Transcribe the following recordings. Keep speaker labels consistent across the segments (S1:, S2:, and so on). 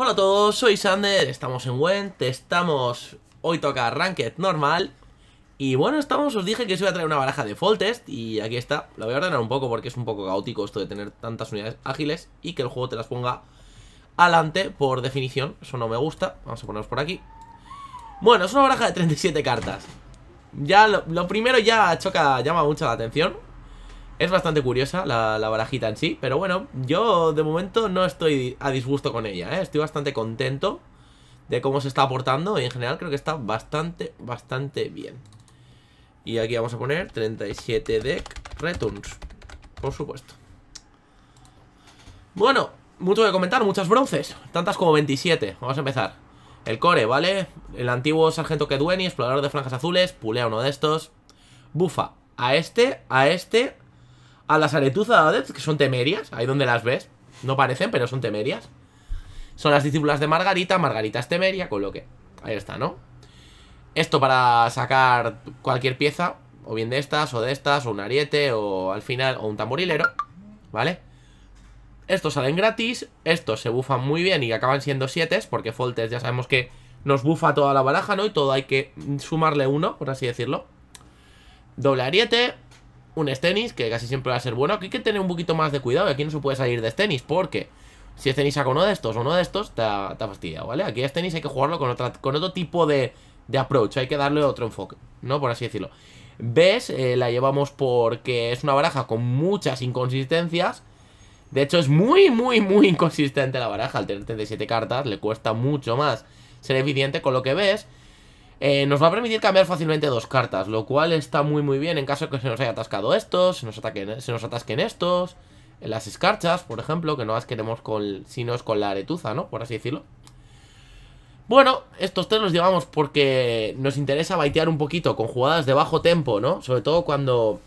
S1: Hola a todos, soy Sander, estamos en Went, estamos... Hoy toca Ranked normal Y bueno, estamos, os dije que os iba a traer una baraja de Fall Test Y aquí está, la voy a ordenar un poco porque es un poco caótico esto de tener tantas unidades ágiles Y que el juego te las ponga adelante por definición, eso no me gusta Vamos a ponernos por aquí Bueno, es una baraja de 37 cartas Ya, lo, primero ya choca, llama mucho la atención es bastante curiosa la, barajita en sí, pero bueno, yo de momento no estoy a disgusto con ella, ¿eh? estoy bastante contento de cómo se está aportando y en general creo que está bastante, bastante bien. Y aquí vamos a poner 37 deck returns, por supuesto. Bueno, mucho que comentar, muchas bronces, tantas como 27, vamos a empezar. El core, ¿vale? El antiguo sargento Kedweni, explorador de franjas azules, pulea uno de estos. Bufa a este, a este a las aretuzas, que son temerias, ahí donde las ves. No parecen, pero son temerias. Son las discípulas de Margarita, Margarita es temeria, con lo que... Ahí está, ¿no? Esto para sacar cualquier pieza, o bien de estas, o de estas, o un ariete, o al final, o un tamborilero, ¿vale? Estos salen gratis, estos se bufan muy bien y acaban siendo 7, porque Foltes ya sabemos que nos bufa toda la baraja, ¿no? Y todo hay que sumarle uno, por así decirlo. Doble ariete, un Stenis, que casi siempre va a ser bueno. Aquí hay que tener un poquito más de cuidado, aquí no se puede salir de Stenis, porque si Stenis saca uno de estos o uno de estos, te ha, ¿vale? Aquí Stenis hay que jugarlo con, otra, con otro tipo de, de approach, hay que darle otro enfoque, ¿no? Por así decirlo. Ves, eh, la llevamos porque es una baraja con muchas inconsistencias. De hecho, es muy, muy, muy inconsistente la baraja. Al tener 37 cartas, le cuesta mucho más ser eficiente con lo que ves. Eh, nos va a permitir cambiar fácilmente dos cartas, lo cual está muy muy bien en caso de que se nos haya atascado estos, se nos, se nos atasquen estos, eh, las escarchas, por ejemplo, que no las queremos con, si no es con la aretuza, ¿no? Por así decirlo. Bueno, estos tres los llevamos porque nos interesa baitear un poquito con jugadas de bajo tempo, ¿no? Sobre todo cuando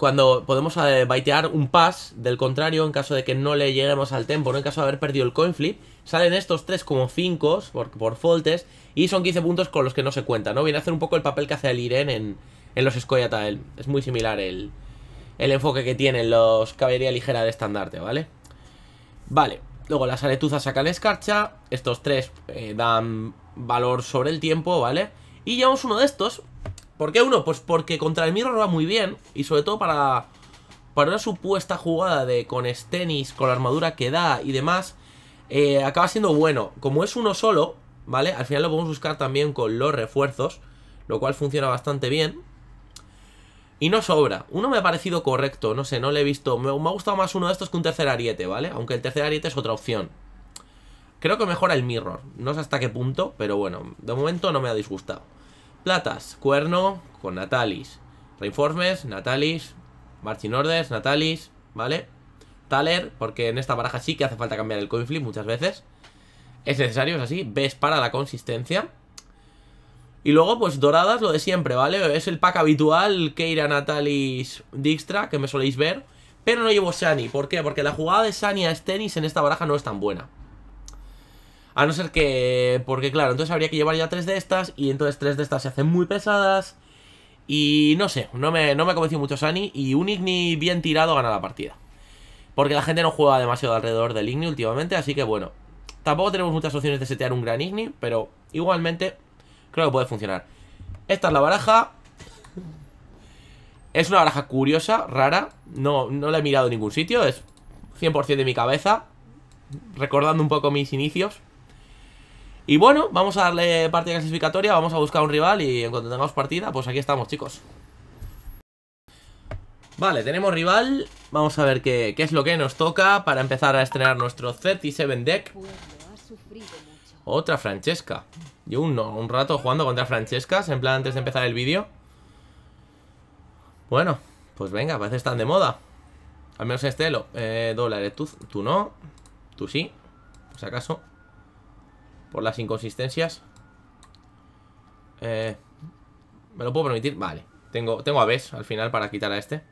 S1: cuando podemos eh, baitear un pas del contrario en caso de que no le lleguemos al tempo, en caso de haber perdido el coin flip, salen estos tres como fincos, por, por y son 15 puntos con los que no se cuenta, ¿no? Viene a hacer un poco el papel que hace el Iren en, en los Scoia'tael. Es muy similar el, enfoque que tienen los caballería ligera de estandarte, ¿vale? Vale, luego las aletuzas sacan escarcha, estos tres eh, dan valor sobre el tiempo, ¿vale? Y llevamos uno de estos ¿Por qué uno? Pues porque contra el Mirror va muy bien. Y sobre todo para, para una supuesta jugada de con Stennis con la armadura que da y demás, eh, acaba siendo bueno. Como es uno solo, ¿vale? Al final lo podemos buscar también con los refuerzos, lo cual funciona bastante bien. Y no sobra. Uno me ha parecido correcto, no sé, no le he visto. Me, me, ha gustado más uno de estos que un tercer ariete, ¿vale? Aunque el tercer ariete es otra opción. Creo que mejora el mirror. No sé hasta qué punto, pero bueno, de momento no me ha disgustado. Platas, cuerno con Natalis. Reinformes, Natalis. Marching Orders, Natalis. ¿Vale? Taler, porque en esta baraja sí que hace falta cambiar el coin flip muchas veces. Es necesario, es así. Ves para la consistencia. Y luego, pues doradas, lo de siempre, ¿vale? Es el pack habitual, Keira, Natalis, Dijkstra, que me soléis ver. Pero no llevo Shani, ¿por qué? Porque la jugada de Shani a Stennis en esta baraja no es tan buena. A no ser que... Porque claro, entonces habría que llevar ya tres de estas y entonces tres de estas se hacen muy pesadas. Y no sé, no me, no me convenció mucho Sani y un Igni bien tirado gana la partida. Porque la gente no juega demasiado alrededor del Igni últimamente, así que bueno. Tampoco tenemos muchas opciones de setear un gran Igni, pero igualmente creo que puede funcionar. Esta es la baraja. Es una baraja curiosa, rara. No, no la he mirado en ningún sitio, es 100% de mi cabeza. Recordando un poco mis inicios. Y bueno, vamos a darle partida clasificatoria, vamos a buscar un rival y en cuanto tengamos partida, pues aquí estamos, chicos. Vale, tenemos rival. Vamos a ver qué, qué es lo que nos toca para empezar a estrenar nuestro 37 deck. Otra Francesca. Yo un, un rato jugando contra Francescas, en plan antes de empezar el vídeo. Bueno, pues venga, parece que están de moda. Al menos este lo. Eh, dólares, tú, tú no. Tú sí, por si acaso. Por las inconsistencias eh, ¿Me lo puedo permitir? Vale Tengo, tengo Bess al final para quitar a este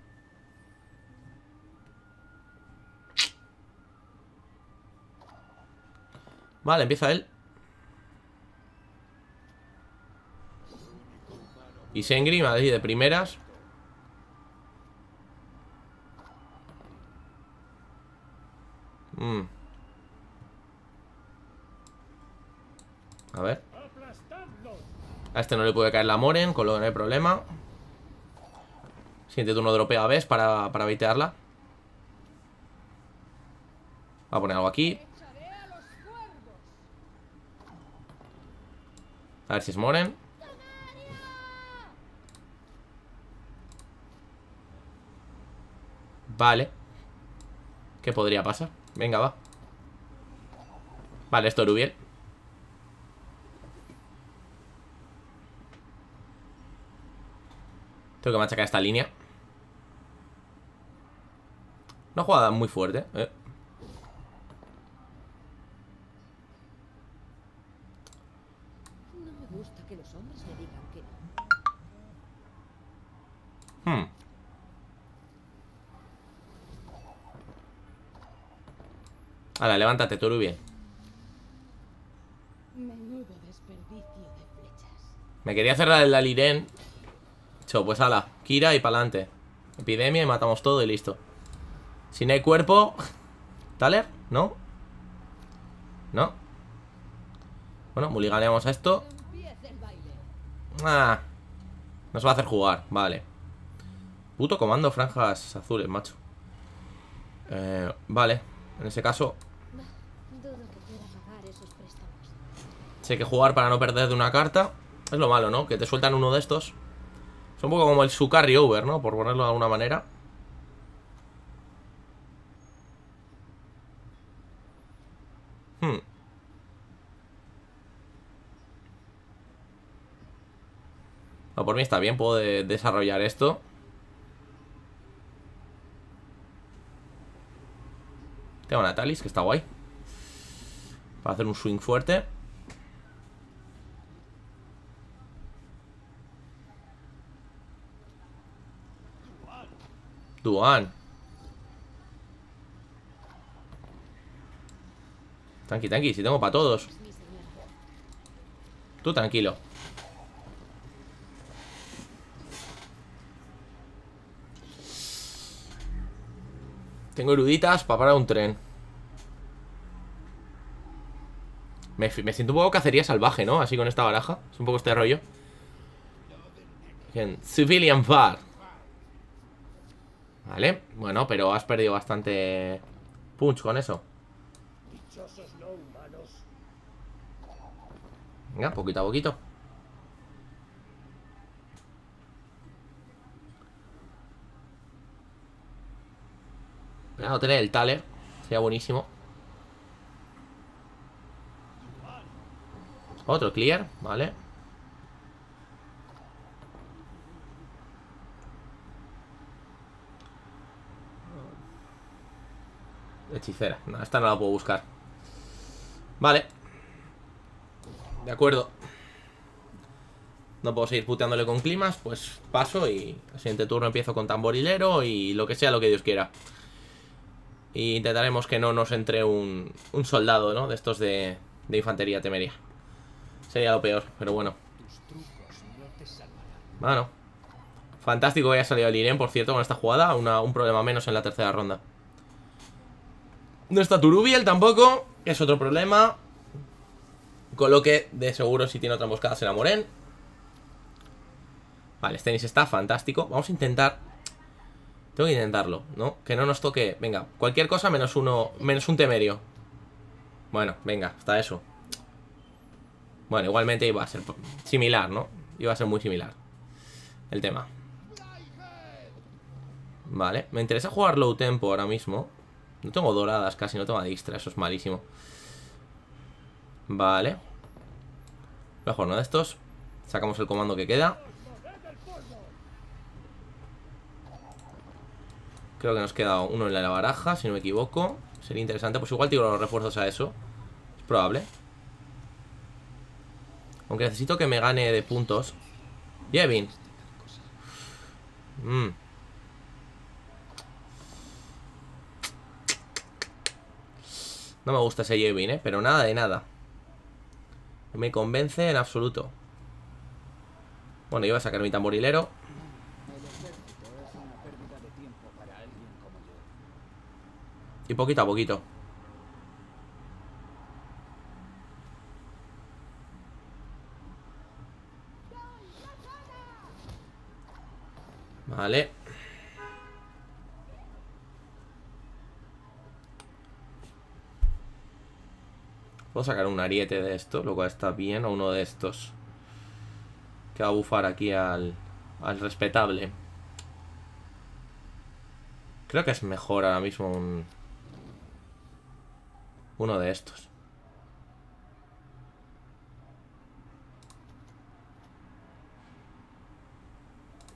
S1: Vale, empieza él Y Sengri, Madrid de primeras Mmm A ver. A este no le puede caer la Moren, con lo que no hay problema. Siguiente turno dropea a Ves para, para baitearla. Va a poner algo aquí. A ver si es Moren. Vale. ¿Qué podría pasar? Venga, va. Vale, esto Rubiel. Tengo que machacar esta línea. Una jugada muy fuerte, eh. No me gusta que los hombres me digan que no. Hmm. Hala, levántate, Toru, Menudo desperdicio de flechas. Me quería cerrar el Daliren pues ala, Kira y pa'lante Epidemia y matamos todo y listo Si no hay cuerpo Taler, ¿no? ¿No? Bueno, mulliganeamos a esto Ah Nos va a hacer jugar, vale Puto comando franjas azules, macho eh, Vale, en ese caso Sé que jugar para no perder de una carta Es lo malo, ¿no? Que te sueltan uno de estos es un poco como el su Over, ¿no? Por ponerlo de alguna manera. No, hmm. ah, por mí está bien, puedo desarrollar esto. Tengo una natalis que está guay. Para hacer un swing fuerte. Duan. Tranqui, tranqui, si tengo para todos. Tú tranquilo. Tengo eruditas para parar un tren. Me, me, siento un poco cacería salvaje, ¿no? Así con esta baraja. Es un poco este rollo. Civilian Far. Vale, bueno, pero has perdido bastante punch con eso. Venga, poquito a poquito. no tener el taler. Sería buenísimo. Otro clear, vale. Hechicera. No, esta no la puedo buscar. Vale. De acuerdo. No puedo seguir puteándole con climas, pues paso y el siguiente turno empiezo con tamborilero y lo que sea, lo que Dios quiera. Y intentaremos que no nos entre un, soldado, ¿no? De estos de, infantería temería. Sería lo peor, pero bueno. Bueno. Fantástico que haya salido el por cierto, con esta jugada. un problema menos en la tercera ronda. No está Turubiel tampoco, es otro problema. Con lo que de seguro si tiene otra emboscada será Moren. Vale, Stenis este está fantástico. Vamos a intentar... Tengo que intentarlo, ¿no? Que no nos toque... Venga, cualquier cosa menos uno... Menos un temerio. Bueno, venga, hasta eso. Bueno, igualmente iba a ser similar, ¿no? Iba a ser muy similar el tema. Vale, me interesa jugar low tempo ahora mismo. No tengo doradas casi, no tengo distra eso es malísimo. Vale. Mejor uno de estos. Sacamos el comando que queda. Creo que nos queda uno en la baraja, si no me equivoco. Sería interesante. Pues igual tiro los refuerzos a eso. Es probable. Aunque necesito que me gane de puntos. Yevin. Mmm. No me gusta ese Jevin, ¿eh? Pero nada de nada. No me convence en absoluto. Bueno, iba a sacar mi tamborilero. Y poquito a poquito. Vale. sacar un ariete de esto, lo cual está bien, o uno de estos. Que va a bufar aquí al, al respetable. Creo que es mejor ahora mismo un... Uno de estos.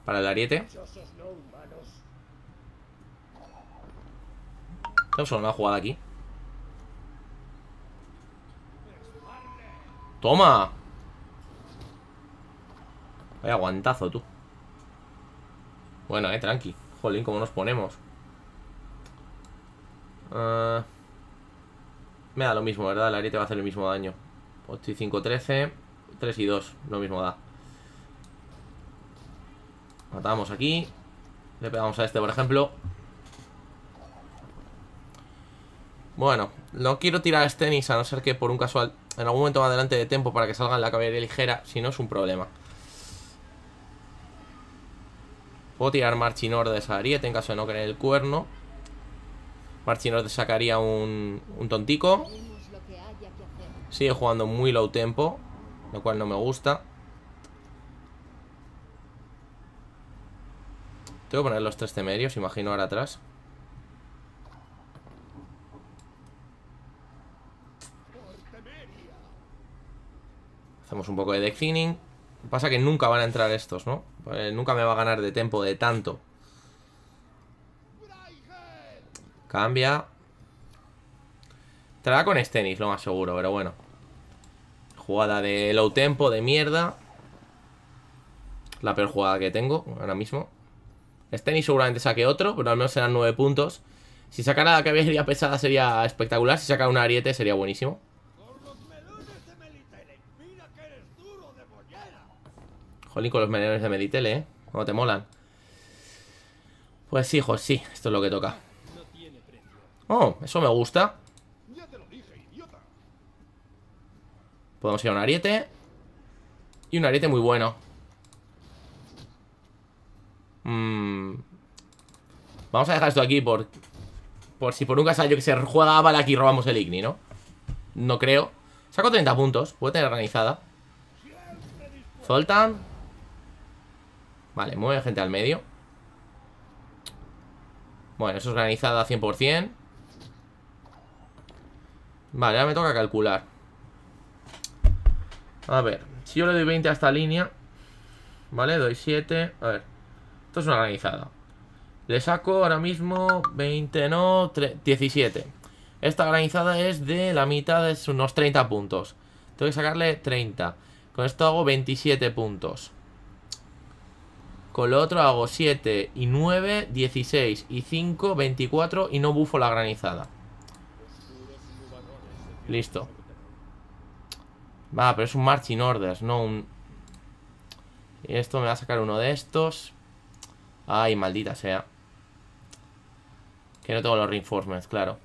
S1: Para el ariete. Tenemos solo una jugada aquí. ¡Toma! Vaya aguantazo tú Bueno, eh, tranqui Jolín, cómo nos ponemos ah. Me da lo mismo, ¿verdad? El área te va a hacer el mismo daño 8 y 5, 13 3 y 2, lo mismo da Matamos aquí Le pegamos a este, por ejemplo Bueno, no quiero tirar a este A no ser que por un casual en algún momento más adelante de tempo para que salgan la caballería ligera, si no es un problema. Puedo tirar Marchinor de esa en caso de no querer el cuerno. Marchinord te sacaría un, un tontico. Sigue jugando muy low tempo, lo cual no me gusta. Tengo que poner los tres temerios, imagino, ahora atrás. Hacemos un poco de deck thinning. Pasa que nunca van a entrar estos, ¿no? Eh, nunca me va a ganar de tempo de tanto. Cambia. Entrará con Stenis, lo más seguro, pero bueno. Jugada de low tempo, de mierda. La peor jugada que tengo ahora mismo. Stenis seguramente saque otro, pero al menos serán 9 puntos. Si saca nada que caballería pesada sería espectacular. Si saca un ariete sería buenísimo. Jolín con los menores de Meditele, ¿eh? No te molan. Pues sí, hijos, sí. Esto es lo que toca. Oh, eso me gusta. Podemos ir a un ariete. Y un ariete muy bueno. Mm. Vamos a dejar esto aquí por... Por si por un caso yo que se juega a aquí robamos el Igni, ¿no? No creo. Saco 30 puntos. Puede tener organizada. Zoltan. Vale, mueve gente al medio Bueno, eso es organizada 100% Vale, ahora me toca calcular A ver Si yo le doy 20 a esta línea Vale, doy 7 A ver, esto es una organizada Le saco ahora mismo 20, no, 17 Esta granizada es de la mitad Es unos 30 puntos Tengo que sacarle 30 Con esto hago 27 puntos con lo otro hago 7 y 9, 16 y 5, 24 y no bufo la granizada. Listo. Va, pero es un marching orders, no un... esto me va a sacar uno de estos. Ay, maldita sea. Que no tengo los reinforcements, claro.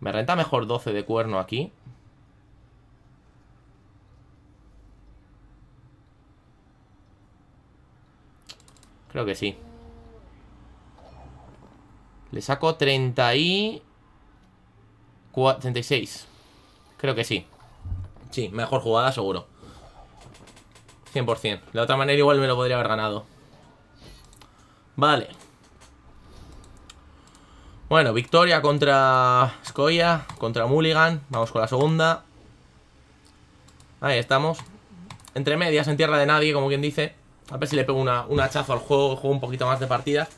S1: Me renta mejor 12 de cuerno aquí. Creo que sí. Le saco 30 y... 36. Creo que sí. Sí, mejor jugada seguro. 100%. De otra manera igual me lo podría haber ganado. Vale. Bueno, victoria contra Skoya contra Mulligan. Vamos con la segunda. Ahí estamos. Entre medias, en tierra de nadie, como quien dice. A ver si le pego un hachazo al juego, juego un poquito más de partidas.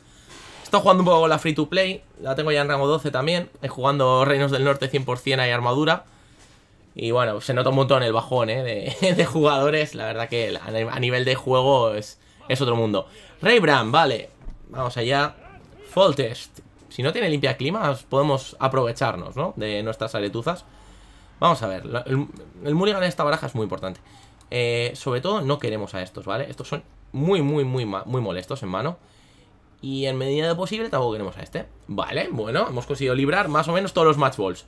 S1: Estoy jugando un poco con la free to play, la tengo ya en rango 12 también. He jugando Reinos del Norte 100% y armadura. Y bueno, se nota un montón el bajón ¿eh? de, jugadores. La verdad que a nivel de juego es, es otro mundo. Raybram, vale. Vamos allá. Fall test. Si no tiene limpia clima, podemos aprovecharnos, ¿no? De nuestras aretuzas. Vamos a ver. El, mulligan de esta baraja es muy importante. Eh, sobre todo no queremos a estos, ¿vale? Estos son muy, muy, muy, muy molestos en mano. Y en medida de posible tampoco queremos a este. Vale, bueno, hemos conseguido librar más o menos todos los matchballs.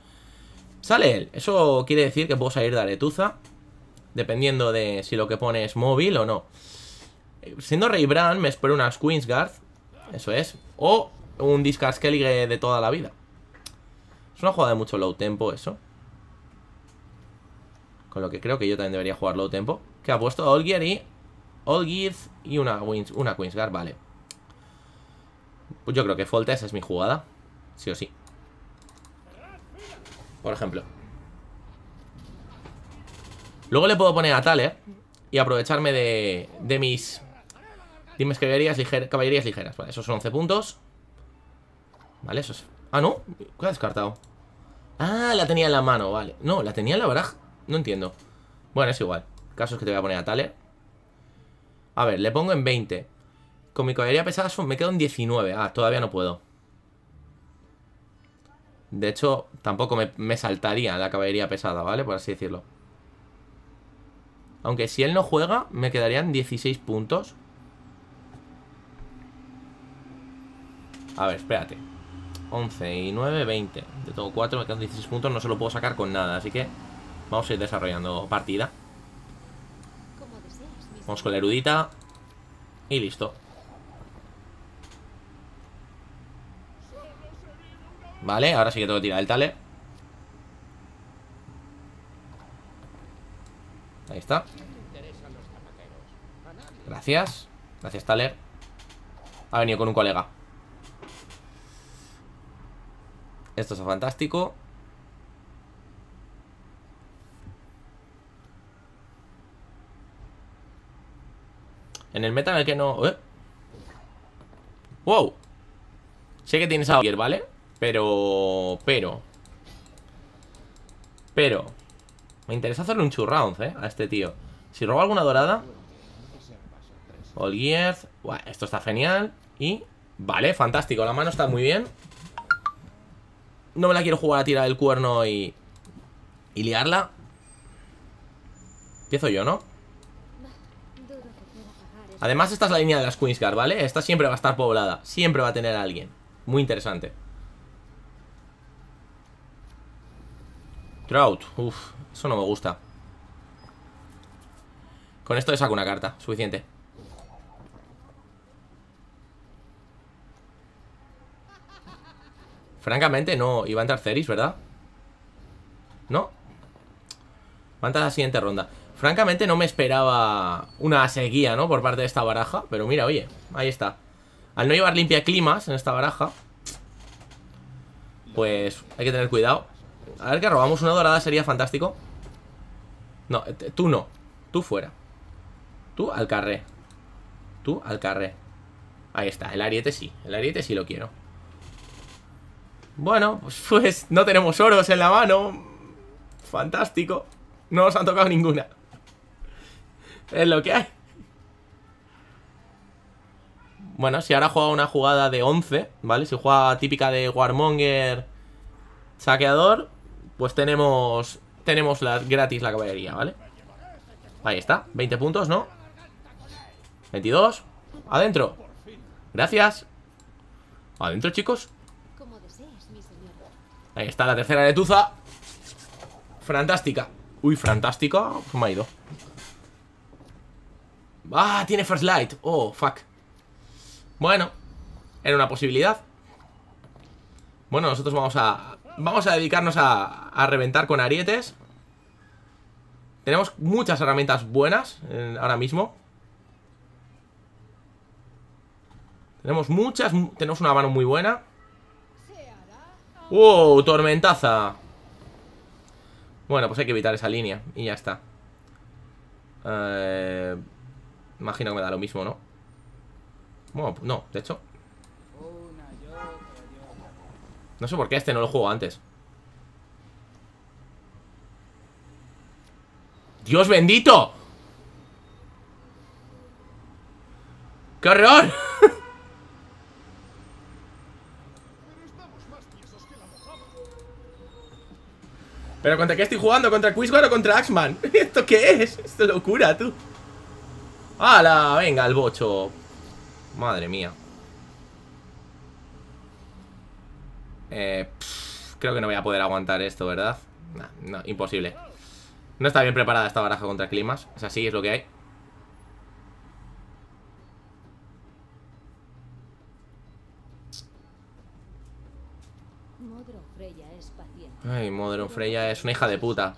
S1: Sale él. Eso quiere decir que puedo salir de Aretuza. Dependiendo de si lo que pone es móvil o no. Siendo Rey Bran, me espero unas Queensguard. Eso es. O un Discard Skellig de toda la vida. Es una jugada de mucho low tempo eso. Con lo que creo que yo también debería jugar low tempo. Que ha puesto a Olgier y All Gears y una, Wins, una Queensguard, vale. Pues yo creo que esa es mi jugada. Sí o sí. Por ejemplo. Luego le puedo poner a eh y aprovecharme de, de mis... dimes caballerías, ligeras. Vale, esos son 11 puntos. Vale, esos... Ah, no. ¿Qué ha descartado? Ah, la tenía en la mano, vale. No, la tenía en la baraja. No entiendo. Bueno, es igual. caso es que te voy a poner a tal a ver, le pongo en 20. Con mi caballería pesada me quedo en 19. Ah, todavía no puedo. De hecho, tampoco me, saltaría la caballería pesada, ¿vale? Por así decirlo. Aunque si él no juega, me quedarían 16 puntos. A ver, espérate. 11 y 9, 20. De todo 4, me quedan 16 puntos, no se lo puedo sacar con nada. Así que vamos a ir desarrollando partida. Vamos con la erudita. Y listo. Vale, ahora sí que tengo que tirar el Taler. Ahí está. Gracias. Gracias, Taler. Ha venido con un colega. Esto es fantástico. En el meta en el que no... ¿eh? ¡Wow! Sé que tienes a ¿vale? Pero... Pero... Pero... Me interesa hacerle un churround, ¿eh? A este tío. Si robo alguna dorada... el 10 esto está genial. Y... Vale, fantástico. La mano está muy bien. No me la quiero jugar a tirar el cuerno y... Y liarla. Empiezo yo, ¿no? Además, esta es la línea de las Queensguard, ¿vale? Esta siempre va a estar poblada. Siempre va a tener a alguien. Muy interesante. Trout. Uf, eso no me gusta. Con esto le saco una carta. Suficiente. Francamente, no. Iba a entrar Ceris, ¿verdad? ¿No? Va a entrar la siguiente ronda. Francamente no me esperaba una seguía, ¿no? Por parte de esta baraja. Pero mira, oye, ahí está. Al no llevar limpia climas en esta baraja, pues hay que tener cuidado. A ver que robamos una dorada sería fantástico. No, eh, tú no. Tú fuera. Tú al carré. Tú al carré. Ahí está, el ariete sí. El ariete sí lo quiero. Bueno, pues, pues no tenemos oros en la mano. Fantástico. No nos han tocado ninguna. Es lo que hay. Bueno, si ahora juega una jugada de 11, ¿vale? Si juega típica de Warmonger saqueador, pues tenemos tenemos gratis la caballería, ¿vale? Ahí está, 20 puntos, ¿no? 22, adentro Gracias Adentro, chicos Ahí está la tercera letuza Fantástica Uy, fantástica, pues me ha ido Ah, tiene First Light. Oh, fuck. Bueno, era una posibilidad. Bueno, nosotros vamos a... Vamos a dedicarnos a, a reventar con arietes. Tenemos muchas herramientas buenas eh, ahora mismo. Tenemos muchas... Tenemos una mano muy buena. ¡Wow! ¡Tormentaza! Bueno, pues hay que evitar esa línea. Y ya está. Eh... Imagino que me da lo mismo, ¿no? Bueno, no, de hecho No sé por qué este no lo juego antes ¡Dios bendito! ¡Qué ¿Pero contra qué estoy jugando? ¿Contra Quizguard o contra Axman? ¿Esto qué es? ¡Esto es locura, tú! ¡Hala! Venga, el bocho. Madre mía. Eh, creo que no voy a poder aguantar esto, ¿verdad? no, imposible. No está bien preparada esta baraja contra climas. sea así, es lo que hay. Ay, Modron Freya es una hija de puta.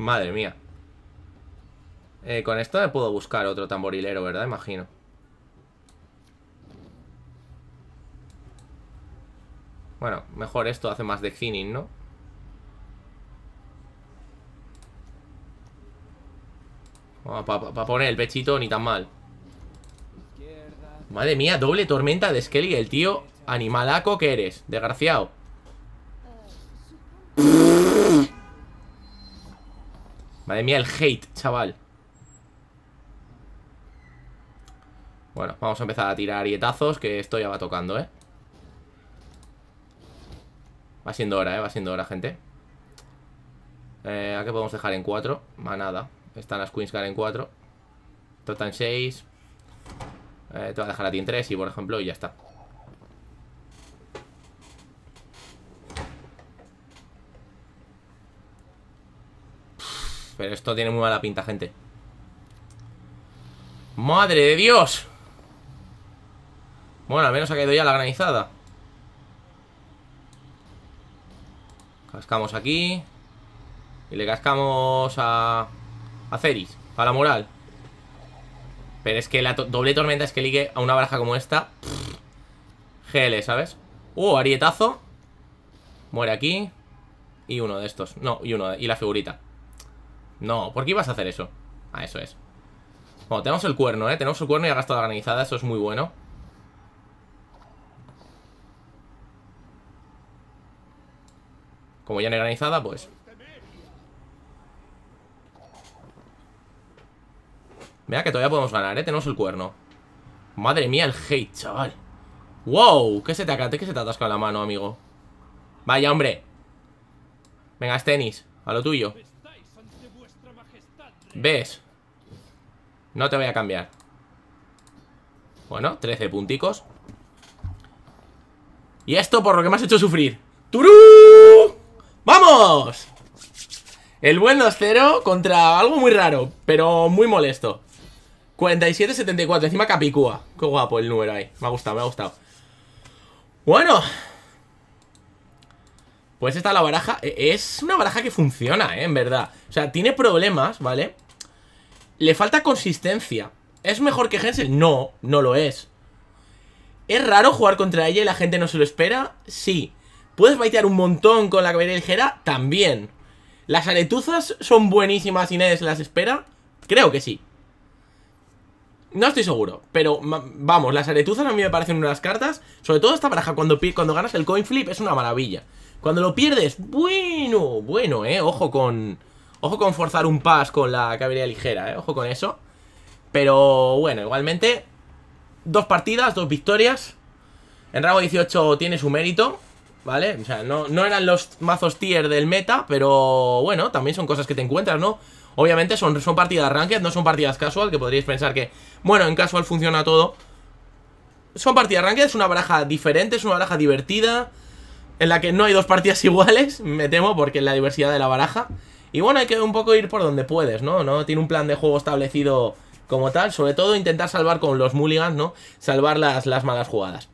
S1: Madre mía. Eh, con esto me puedo buscar otro tamborilero, ¿verdad? Imagino. Bueno, mejor esto hace más de thinning, ¿no? Para poner el pechito ni tan mal Madre mía, doble tormenta de Skelly El tío, animalaco que eres Desgraciado Madre mía, el hate, chaval. Bueno, vamos a empezar a tirar arietazos, que esto ya va tocando, ¿eh? Va siendo hora, ¿eh? Va siendo hora, gente. Eh, ¿A qué podemos dejar en 4? nada Están las Queensguard en 4. Total en 6. Eh, te voy a dejar a ti en 3 y, por ejemplo, y ya está. Pero esto tiene muy mala pinta, gente ¡Madre de Dios! Bueno, al menos ha caído ya la granizada Cascamos aquí Y le cascamos a... A Ceris, a la moral Pero es que la doble tormenta es que ligue a una baraja como esta GL, ¿sabes? Uh, arietazo Muere aquí Y uno de estos No, y uno, y la figurita no, ¿por qué ibas a hacer eso? Ah, eso es. Bueno, tenemos el cuerno, ¿eh? Tenemos el cuerno y ha gastado la granizada, eso es muy bueno. Como ya no hay granizada, pues... Mira que todavía podemos ganar, ¿eh? Tenemos el cuerno. Madre mía, el hate, chaval. ¡Wow! ¿Qué se te, acate? que se te atasca la mano, amigo? Vaya, hombre. Venga, es tenis. A lo tuyo. ¿Ves? No te voy a cambiar Bueno, 13 punticos Y esto por lo que me has hecho sufrir ¡Turú! ¡Vamos! El buen 2-0 contra algo muy raro Pero muy molesto 47-74, encima Capicúa Qué guapo el número ahí, me ha gustado, me ha gustado Bueno, pues esta la baraja e, es una baraja que funciona, ¿eh? en verdad. O sea, tiene problemas, ¿vale? Le falta consistencia. ¿Es mejor que Hensel? No, no lo es. ¿Es raro jugar contra ella y la gente no se lo espera? Sí. ¿Puedes baitear un montón con la caballería ligera? También. ¿Las aretuzas son buenísimas y nadie se las espera? Creo que sí. No estoy seguro, pero vamos, las aretuzas a mí me parecen unas cartas. Sobre todo esta baraja, cuando, cuando ganas el coin flip, es una maravilla. Cuando lo pierdes, bueno, bueno, eh. Ojo con. Ojo con forzar un pass con la caballería ligera, eh. Ojo con eso. Pero bueno, igualmente. Dos partidas, dos victorias. En Rago 18 tiene su mérito. ¿Vale? O sea, no, eran los mazos tier del meta, pero bueno, también son cosas que te encuentras, ¿no? Obviamente son, son partidas ranked, no son partidas casual, que podríais pensar que, bueno, en casual funciona todo. Son partidas ranked, es una baraja diferente, es una baraja divertida, en la que no hay dos partidas iguales, me temo, porque es la diversidad de la baraja. Y bueno, hay que un poco ir por donde puedes, ¿no? No tiene un plan de juego establecido como tal, sobre todo intentar salvar con los mulligans, ¿no? Salvar las, las malas jugadas.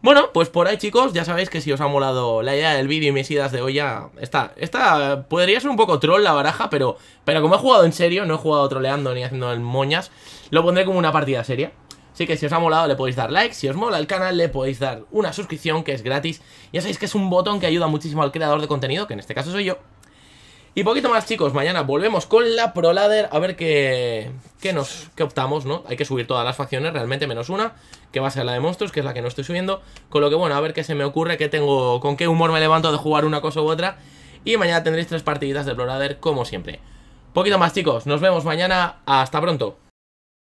S1: Bueno, pues por ahí chicos, ya sabéis que si os ha molado la idea del vídeo y mis ideas de hoy ya está, esta podría ser un poco troll la baraja, pero, pero como he jugado en serio, no he jugado troleando ni haciendo el moñas, lo pondré como una partida seria. Así que si os ha molado le podéis dar like, si os mola el canal le podéis dar una suscripción que es gratis. Ya sabéis que es un botón que ayuda muchísimo al creador de contenido, que en este caso soy yo. Y poquito más chicos, mañana volvemos con la Pro a ver qué, qué nos optamos, ¿no? Hay que subir todas las facciones, realmente menos una, que va a ser la de monstruos, que es la que no estoy subiendo. Con lo que bueno, a ver qué se me ocurre, qué tengo, con qué humor me levanto de jugar una cosa u otra. Y mañana tendréis tres partiditas de Pro como siempre. Poquito más chicos, nos vemos mañana, hasta pronto.